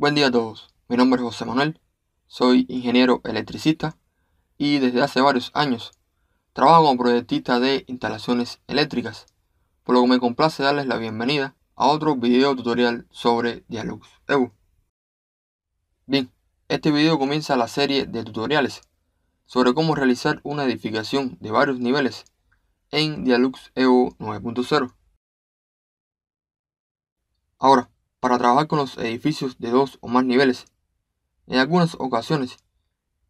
Buen día a todos, mi nombre es José Manuel, soy ingeniero electricista y desde hace varios años trabajo como proyectista de instalaciones eléctricas, por lo que me complace darles la bienvenida a otro video tutorial sobre Dialux EU. Bien, este video comienza la serie de tutoriales sobre cómo realizar una edificación de varios niveles en Dialux EU 9.0. Ahora, para trabajar con los edificios de dos o más niveles. En algunas ocasiones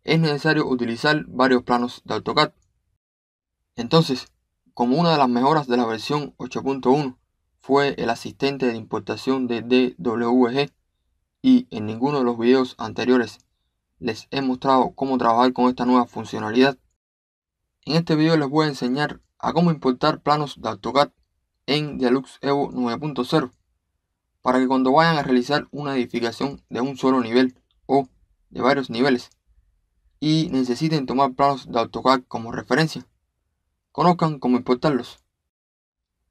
es necesario utilizar varios planos de AutoCAD. Entonces, como una de las mejoras de la versión 8.1 fue el asistente de importación de DWG y en ninguno de los videos anteriores les he mostrado cómo trabajar con esta nueva funcionalidad. En este video les voy a enseñar a cómo importar planos de AutoCAD en Deluxe Evo 9.0 para que cuando vayan a realizar una edificación de un solo nivel o de varios niveles y necesiten tomar planos de AutoCAD como referencia, conozcan cómo importarlos.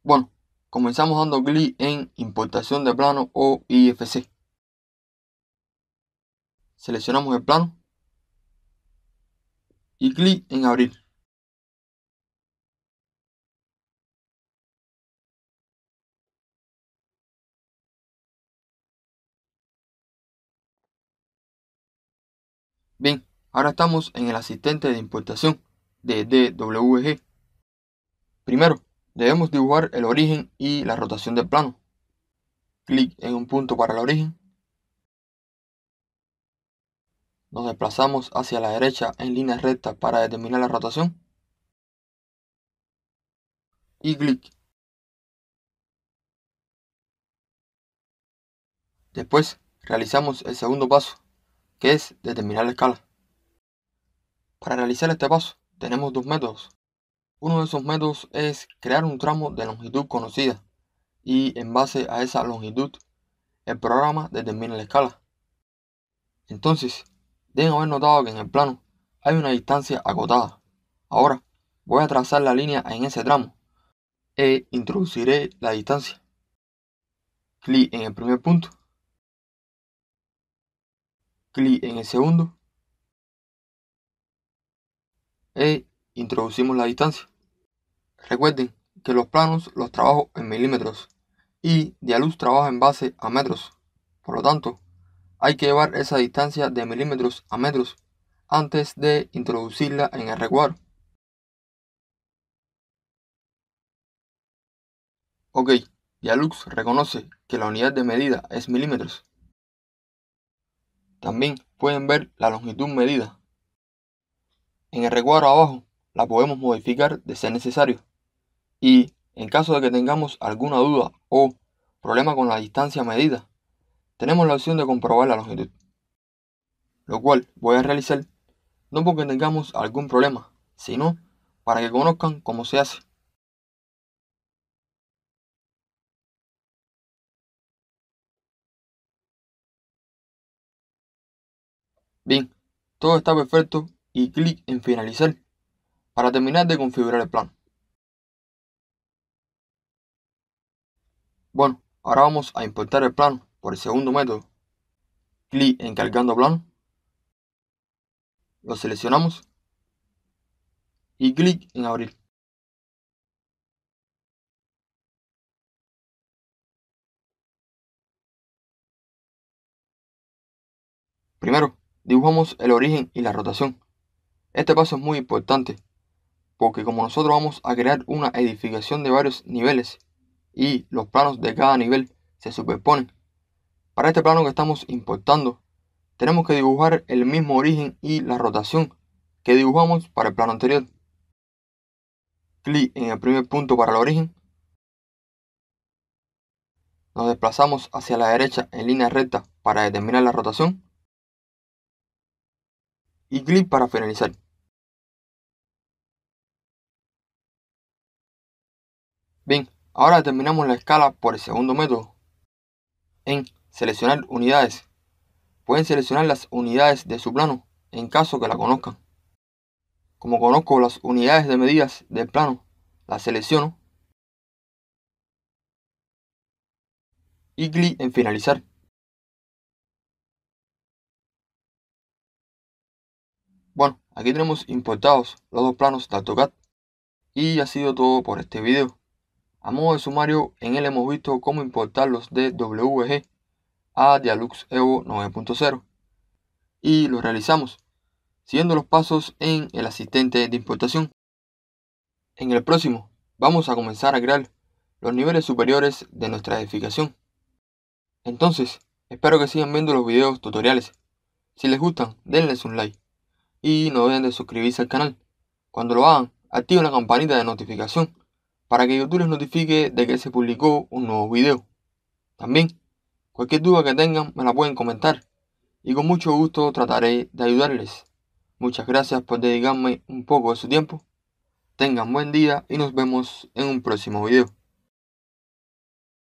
Bueno, comenzamos dando clic en Importación de plano o IFC. Seleccionamos el plano y clic en Abrir. Bien, ahora estamos en el asistente de importación de DWG. Primero, debemos dibujar el origen y la rotación del plano. Clic en un punto para el origen. Nos desplazamos hacia la derecha en línea recta para determinar la rotación. Y clic. Después realizamos el segundo paso, que es determinar la escala. Para realizar este paso tenemos dos métodos. Uno de esos métodos es crear un tramo de longitud conocida y en base a esa longitud el programa determina la escala. Entonces, deben haber notado que en el plano hay una distancia acotada. Ahora voy a trazar la línea en ese tramo e introduciré la distancia. Clic en el primer punto clic en el segundo e introducimos la distancia. Recuerden que los planos los trabajo en milímetros y dialux trabaja en base a metros. Por lo tanto, hay que llevar esa distancia de milímetros a metros antes de introducirla en el recuadro. Ok, Dialux reconoce que la unidad de medida es milímetros también pueden ver la longitud medida. En el recuadro abajo la podemos modificar de ser necesario. Y en caso de que tengamos alguna duda o problema con la distancia medida, tenemos la opción de comprobar la longitud. Lo cual voy a realizar no porque tengamos algún problema, sino para que conozcan cómo se hace. Bien, todo está perfecto y clic en finalizar para terminar de configurar el plan. Bueno, ahora vamos a importar el plan por el segundo método. Clic en cargando plano. Lo seleccionamos y clic en abrir. Primero, dibujamos el origen y la rotación. Este paso es muy importante, porque como nosotros vamos a crear una edificación de varios niveles y los planos de cada nivel se superponen, para este plano que estamos importando, tenemos que dibujar el mismo origen y la rotación que dibujamos para el plano anterior. Clic en el primer punto para el origen. Nos desplazamos hacia la derecha en línea recta para determinar la rotación y clic para finalizar. Bien, ahora terminamos la escala por el segundo método. En seleccionar unidades. Pueden seleccionar las unidades de su plano en caso que la conozcan. Como conozco las unidades de medidas del plano, las selecciono. Y clic en finalizar. Bueno, aquí tenemos importados los dos planos de AutoCAD. Y ha sido todo por este video. A modo de sumario, en él hemos visto cómo importar los de WG a Dialux Evo 9.0. Y lo realizamos, siguiendo los pasos en el asistente de importación. En el próximo, vamos a comenzar a crear los niveles superiores de nuestra edificación. Entonces, espero que sigan viendo los videos tutoriales. Si les gustan, denles un like y no olviden de suscribirse al canal. Cuando lo hagan, activen la campanita de notificación para que YouTube les notifique de que se publicó un nuevo video. También, cualquier duda que tengan me la pueden comentar y con mucho gusto trataré de ayudarles. Muchas gracias por dedicarme un poco de su tiempo. Tengan buen día y nos vemos en un próximo video.